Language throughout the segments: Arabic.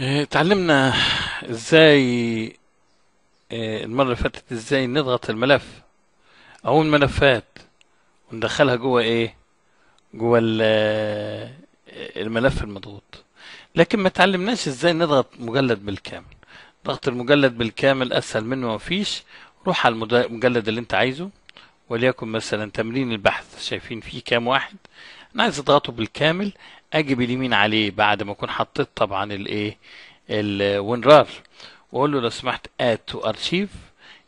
إيه، تعلمنا ازاي إيه، المرة اللي فاتت ازاي نضغط الملف او الملفات وندخلها جوه ايه جوه إيه، الملف المضغوط لكن ما تعلمناش ازاي نضغط مجلد بالكامل ضغط المجلد بالكامل اسهل منه ما فيش روح على المجلد اللي انت عايزه وليكن مثلا تمرين البحث شايفين فيه كام واحد انا عايز اضغطه بالكامل اجيب اليمين عليه بعد ما اكون حطيت طبعا الايه الونرار واقول له لو سمحت اد تو ارشيف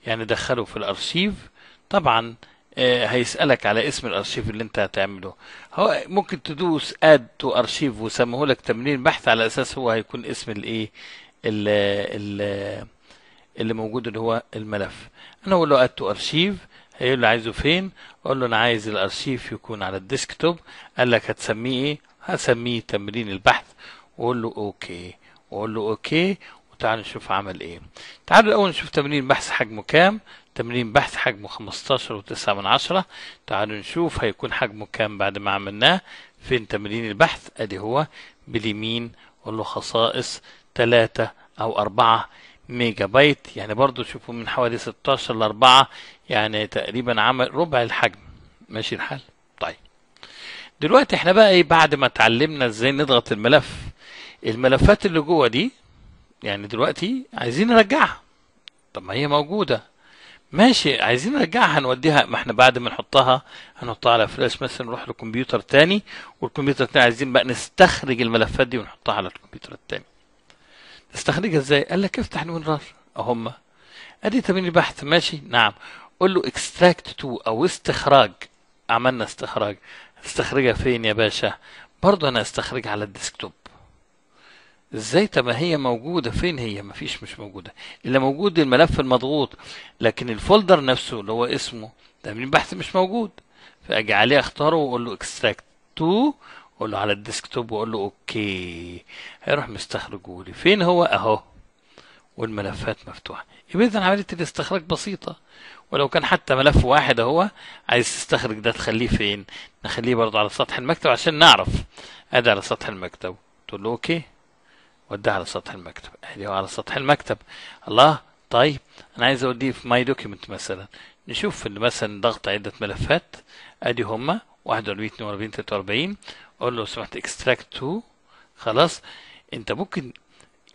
يعني دخله في الارشيف طبعا آه، هيسألك على اسم الارشيف اللي انت هتعمله هو ممكن تدوس اد تو ارشيف وسميه لك تمرين بحث على اساس هو هيكون اسم الايه اللي, اللي موجود اللي هو الملف انا اقول له اد تو ارشيف هيقول له عايزه فين اقول له انا عايز الارشيف يكون على الديسك توب قال لك هتسميه ايه هسميه تمرين البحث واقول له اوكي واقول له اوكي وتعال نشوف عمل ايه تعالوا الاول نشوف تمرين بحث حجمه كام تمرين بحث حجمه 15 و9 من عشرة تعالوا نشوف هيكون حجمه كام بعد ما عملناه فين تمرين البحث ادي هو باليمين اقول له خصائص 3 او 4 ميجا بايت يعني برضو شوفوا من حوالي 16 ل 4 يعني تقريبا عمل ربع الحجم ماشي الحال طيب دلوقتي احنا بقى ايه بعد ما اتعلمنا ازاي نضغط الملف الملفات اللي جوه دي يعني دلوقتي عايزين نرجعها طب ما هي موجوده ماشي عايزين نرجعها هنوديها ما احنا بعد ما نحطها هنحطها على فلاش مثلا نروح لكمبيوتر تاني والكمبيوتر التاني عايزين بقى نستخرج الملفات دي ونحطها على الكمبيوتر التاني نستخرجها ازاي قال لك افتح الوينرار اهم ادي تمرين البحث ماشي نعم قول له اكستراكت تو او استخراج عملنا استخراج استخرجها فين يا باشا برضه انا استخرج على الديسكتوب ازاي طب هي موجوده فين هي مفيش مش موجوده اللي موجود الملف المضغوط لكن الفولدر نفسه اللي هو اسمه تمرين بحث مش موجود فاجي عليه اختاره واقول له اكستراكت تو واقول له على الديسكتوب واقول له اوكي هيروح مستخرجه لي فين هو اهو والملفات مفتوحة يبقى إذا عملية الاستخراج بسيطة ولو كان حتى ملف واحد أهو عايز تستخرج ده تخليه فين؟ نخليه برضه على سطح المكتب عشان نعرف أدي على سطح المكتب تقول له أوكي وديه على سطح المكتب أدي على سطح المكتب الله طيب أنا عايز أوديه في ماي دوكيمنت مثلا نشوف إن مثلا ضغط عدة ملفات أدي هما 41 42 43 أقول له لو سمحت اكستراكت تو خلاص أنت ممكن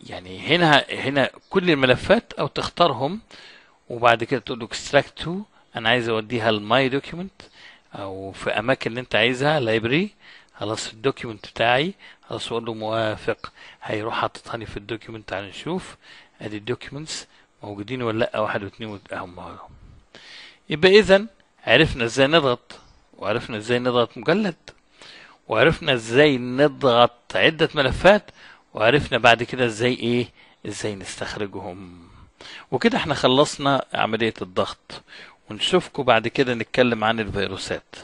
يعني هنا هنا كل الملفات او تختارهم وبعد كده تقول له اكستراكت تو انا عايز اوديها لماي دوكيمنت او في اماكن اللي انت عايزها لايبرري خلاص الدوكيمنت بتاعي خلاص واقول له موافق هيروح حاططها لي في الدوكيمنت تعال نشوف ادي الدوكيومنتس موجودين ولا لا واحد واثنين اهم يبقى اذا عرفنا ازاي نضغط وعرفنا ازاي نضغط مجلد وعرفنا ازاي نضغط عده ملفات وعرفنا بعد كده ازاي ايه ازاي نستخرجهم وكده احنا خلصنا عملية الضغط ونشوفكم بعد كده نتكلم عن الفيروسات